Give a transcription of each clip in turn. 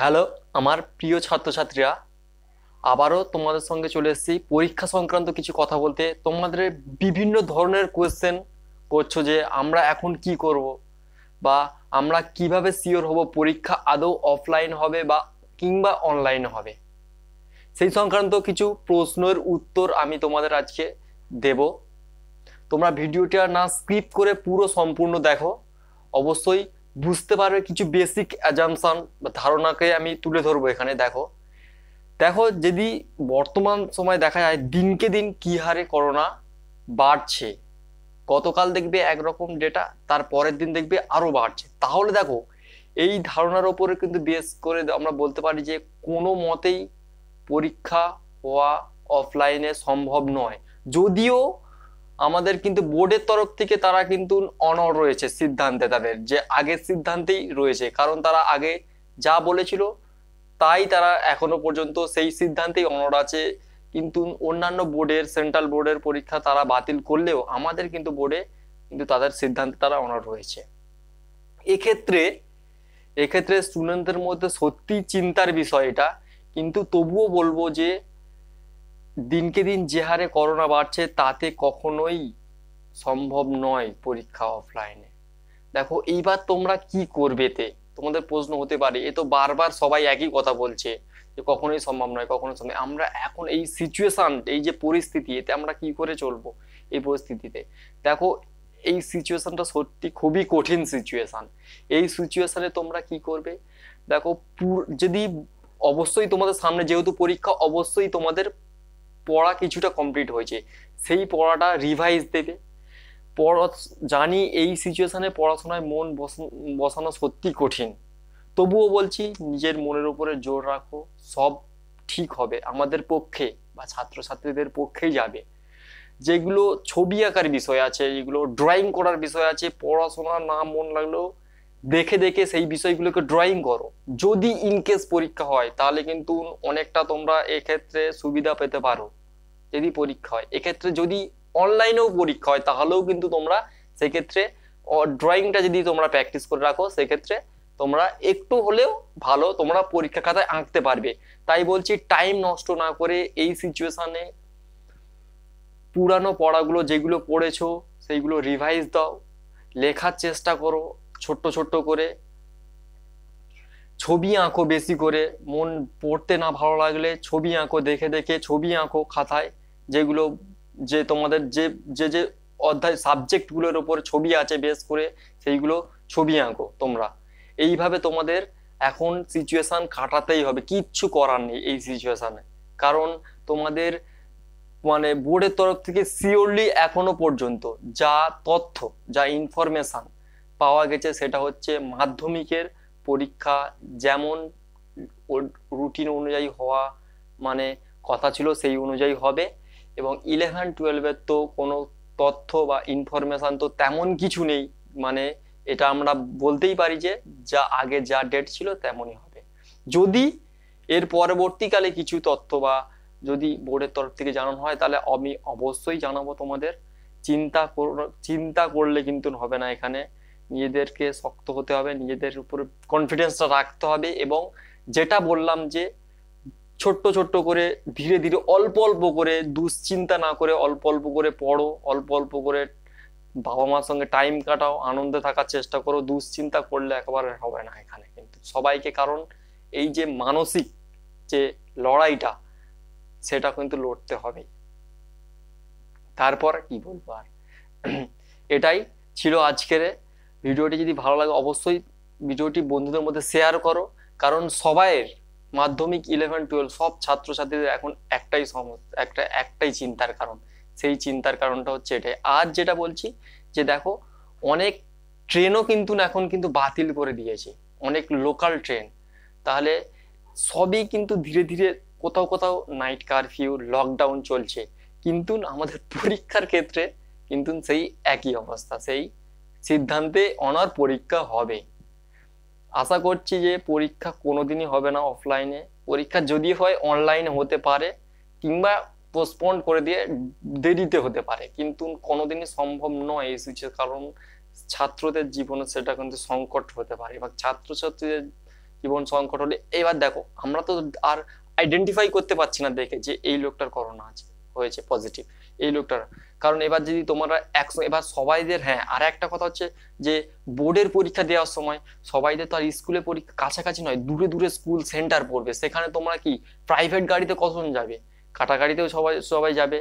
hello আমার প্রিয় ছাত্রছাত্রীরা আবারও তোমাদের সঙ্গে চলে এসেছি পরীক্ষা সংক্রান্ত কিছু কথা বলতে তোমাদের বিভিন্ন ধরনের কোয়েশ্চেন করছো যে আমরা এখন কি করব বা আমরা কিভাবে সিওর হব পরীক্ষা আদৌ অফলাইন হবে বা কিংবা অনলাইন হবে সেই সংক্রান্ত কিছু প্রশ্নের উত্তর আমি তোমাদের আজকে দেব তোমরা ভিডিওটা না স্কিপ করে পুরো সম্পূর্ণ দেখো অবশ্যই বুঝতে পারবে কিছু বেসিক অ্যাজামশান বা ধারণাকে আমি তুলে ধরবো এখানে দেখো দেখো যদি বর্তমান সময় দেখা যায় দিনকে দিন কী হারে করোনা বাড়ছে গতকাল দেখবে একরকম ডেটা তার পরের দিন দেখবে আরও বাড়ছে তাহলে দেখো এই ধারণার ওপরে কিন্তু বেস করে আমরা বলতে পারি যে কোনো মতেই পরীক্ষা হওয়া অফলাইনে সম্ভব নয় যদিও আমাদের কিন্তু বোর্ডের তরফ থেকে তারা কিন্তু অনর রয়েছে সিদ্ধান্তে তাদের যে আগের সিদ্ধান্তেই রয়েছে কারণ তারা আগে যা বলেছিল তাই তারা এখনো পর্যন্ত সেই সিদ্ধান্তেই অনর আছে কিন্তু অন্যান্য বোর্ডের সেন্ট্রাল বোর্ডের পরীক্ষা তারা বাতিল করলেও আমাদের কিন্তু বোর্ডে কিন্তু তাদের সিদ্ধান্তে তারা অনর রয়েছে এক্ষেত্রে এক্ষেত্রে স্টুডেন্টদের মধ্যে সত্যি চিন্তার বিষয় এটা কিন্তু তবুও বলবো যে দিনকে দিন যে হারে করোনা বাড়ছে তাতে কখনোই সম্ভব নয় পরীক্ষা অফলাইনে দেখো এইবার তোমরা কি করবে তে তোমাদের প্রশ্ন হতে পারে এ তো বারবার সবাই একই কথা বলছে যে কখনোই সম্ভব নয় কখনো সম্ভব আমরা এখন এই সিচুয়েশান এই যে পরিস্থিতি এতে আমরা কি করে চলবো এই পরিস্থিতিতে দেখো এই সিচুয়েশনটা সত্যি খুবই কঠিন সিচুয়েশান এই সিচুয়েশানে তোমরা কি করবে দেখো যদি অবশ্যই তোমাদের সামনে যেহেতু পরীক্ষা অবশ্যই তোমাদের পড়া কিছুটা কমপ্লিট হয়েছে সেই পড়াটা রিভাইজ দেবে পড়া জানি এই সিচুয়েশানে পড়াশোনায় মন বসানো সত্যি কঠিন তবুও বলছি নিজের মনের উপরে জোর রাখো সব ঠিক হবে আমাদের পক্ষে বা ছাত্রছাত্রীদের পক্ষেই যাবে যেগুলো ছবি আঁকার বিষয় আছে যেগুলো ড্রয়িং করার বিষয় আছে পড়াশোনা না মন লাগলেও দেখে দেখে সেই বিষয়গুলোকে ড্রয়িং করো যদি ইনকেস পরীক্ষা হয় তাহলে কিন্তু অনেকটা তোমরা এক্ষেত্রে সুবিধা পেতে পারো যদি পরীক্ষা হয় এক্ষেত্রে যদি অনলাইনেও পরীক্ষা হয় তাহলেও কিন্তু তোমরা সেক্ষেত্রে ড্রয়িংটা যদি তোমরা প্র্যাকটিস করে রাখো সেক্ষেত্রে তোমরা একটু হলেও ভালো তোমরা পরীক্ষা খাতায় আঁকতে পারবে তাই বলছি টাইম নষ্ট না করে এই সিচুয়েশানে পুরানো পড়াগুলো যেগুলো পড়েছো সেইগুলো রিভাইজ দাও লেখার চেষ্টা করো ছোট্ট ছোট্ট করে ছবি আঁকো বেশি করে মন পড়তে না ভালো লাগলে ছবি আঁকো দেখে দেখে ছবি আঁকো খাতায় যেগুলো যে তোমাদের যে যে যে অধ্যায় সাবজেক্টগুলোর ওপর ছবি আছে বেশ করে সেইগুলো ছবি আঁকো তোমরা এইভাবে তোমাদের এখন সিচুয়েশান কাটাতেই হবে কিচ্ছু করার নেই এই সিচুয়েশানে কারণ তোমাদের মানে বোর্ডের তরফ থেকে সিওরলি এখনো পর্যন্ত যা তথ্য যা ইনফরমেশান পাওয়া গেছে সেটা হচ্ছে মাধ্যমিকের পরীক্ষা যেমন রুটিন অনুযায়ী হওয়া মানে কথা ছিল সেই অনুযায়ী হবে এবং ইলেভেন টুয়েলভের তো কোনো তথ্য বা ইনফরমেশান তো তেমন কিছু নেই মানে এটা আমরা বলতেই পারি যে যা আগে যা ডেট ছিল তেমনই হবে যদি এর পরবর্তীকালে কিছু তথ্য বা যদি বোর্ডের তরফ থেকে জানানো হয় তাহলে আমি অবশ্যই জানাবো তোমাদের চিন্তা চিন্তা করলে কিন্তু হবে না এখানে নিজেদেরকে শক্ত হতে হবে নিজেদের উপরে কনফিডেন্সটা রাখতে হবে এবং যেটা বললাম যে ছোট্ট ছোট্ট করে ধীরে ধীরে অল্প অল্প করে দুশ্চিন্তা না করে অল্প অল্প করে পড়ো অল্প অল্প করে বাবা মার সঙ্গে টাইম কাটাও আনন্দে থাকার চেষ্টা করো দুশ্চিন্তা করলে একবার হবে না এখানে কিন্তু সবাইকে কারণ এই যে মানসিক যে লড়াইটা সেটা কিন্তু লড়তে হবে তারপর কি বলবো আর এটাই ছিল আজকের ভিডিওটি যদি ভালো লাগে অবশ্যই ভিডিওটি বন্ধুদের মধ্যে শেয়ার করো কারণ সবাইয়ের মাধ্যমিক ইলেভেন টুয়েলভ সব ছাত্রছাত্রীদের এখন একটাই সমস্যা একটা একটাই চিন্তার কারণ সেই চিন্তার কারণটা হচ্ছে এটাই আর যেটা বলছি যে দেখো অনেক ট্রেনও কিন্তু এখন কিন্তু বাতিল করে দিয়েছে অনেক লোকাল ট্রেন তাহলে সবই কিন্তু ধীরে ধীরে কোথাও কোথাও নাইট কারফিউ লকডাউন চলছে কিন্তু আমাদের পরীক্ষার ক্ষেত্রে কিন্তু সেই একই অবস্থা সেই সিদ্ধান্তে অনার পরীক্ষা হবে আশা করছি যে পরীক্ষা কোনোদিনই হবে না অফলাইনে পরীক্ষা যদি হয় অনলাইনে হতে পারে কিংবা পোস্টপন্ড করে দিয়ে দেরিতে হতে পারে কিন্তু কোনোদিনই সম্ভব নয় এই সুইচের কারণ ছাত্রদের জীবনে সেটা কিন্তু সংকট হতে পারে এবং ছাত্রছাত্রীদের জীবন সংকট হলে এবার দেখো আমরা তো আর আইডেন্টিফাই করতে পারছি না দেখে যে এই লোকটার করোনা আছে হয়েছে পজিটিভ এই লোকটার কারণ এবার যদি তোমরা একশো এবার সবাইদের হ্যাঁ আর একটা কথা হচ্ছে যে বোর্ডের পরীক্ষা দেওয়ার সময় সবাইদের তো আর স্কুলে পরীক্ষা কাছাকাছি নয় দূরে দূরে স্কুল সেন্টার পড়বে সেখানে তোমরা কি প্রাইভেট গাড়িতে কতজন যাবে কাটা গাড়িতেও সবাই সবাই যাবে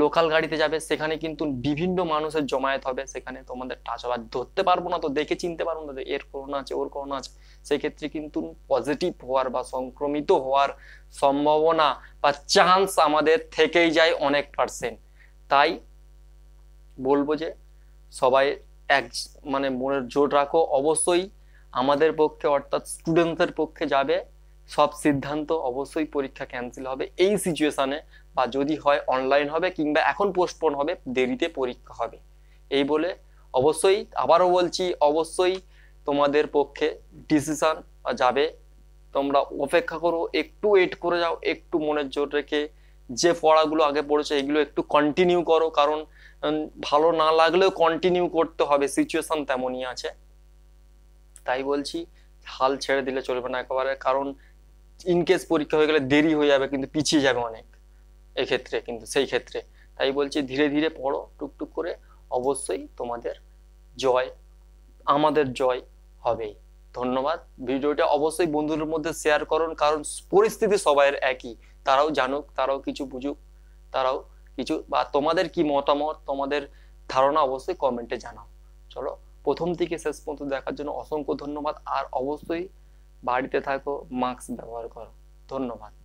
লোকাল গাড়িতে যাবে সেখানে কিন্তু বিভিন্ন মানুষের জমায়েত হবে সেখানে তোমাদের টাচ আবার ধরতে পারবো না তো দেখে চিনতে পারবো না এর করোনা আছে ওর করোনা আছে সেক্ষেত্রে কিন্তু পজিটিভ হওয়ার বা সংক্রমিত হওয়ার সম্ভাবনা বা চান্স আমাদের থেকেই যায় অনেক পার্সেন্ট তাই বলবো যে সবাই এক মানে মনের জোর রাখো অবশ্যই আমাদের পক্ষে অর্থাৎ স্টুডেন্টদের পক্ষে যাবে সব সিদ্ধান্ত অবশ্যই পরীক্ষা ক্যান্সেল হবে এই সিচুয়েশানে বা যদি হয় অনলাইন হবে কিংবা এখন পোস্টপোন হবে দেরিতে পরীক্ষা হবে এই বলে অবশ্যই আবারও বলছি অবশ্যই তোমাদের পক্ষে ডিসিশান যাবে তোমরা অপেক্ষা করো একটু ওয়েট করে যাও একটু মনের জোর রেখে যে পড়াগুলো আগে পড়েছে এগুলো একটু কন্টিনিউ করো কারণ ভালো না লাগলেও কন্টিনিউ করতে হবে সিচুয়েশান তেমনই আছে তাই বলছি হাল ছেড়ে দিলে চলবে না একেবারে কারণ ইনকেস পরীক্ষা হয়ে গেলে দেরি হয়ে যাবে কিন্তু পিছিয়ে যাবে অনেক এক্ষেত্রে কিন্তু সেই ক্ষেত্রে তাই বলছি ধীরে ধীরে পড়ো টুকটুক করে অবশ্যই তোমাদের জয় আমাদের জয় হবেই ধন্যবাদ ভিডিওটা অবশ্যই বন্ধুদের মধ্যে শেয়ার করুন কারণ পরিস্থিতি সবাইয়ের একই তারাও জানুক তারাও কিছু বুঝুক তারাও কিছু বা তোমাদের কি মতামত তোমাদের ধারণা অবশ্যই কমেন্টে জানাও চলো প্রথম থেকে শেষ পর্যন্ত দেখার জন্য অসংখ্য ধন্যবাদ আর অবশ্যই বাড়িতে থাকো মাস্ক ব্যবহার করো ধন্যবাদ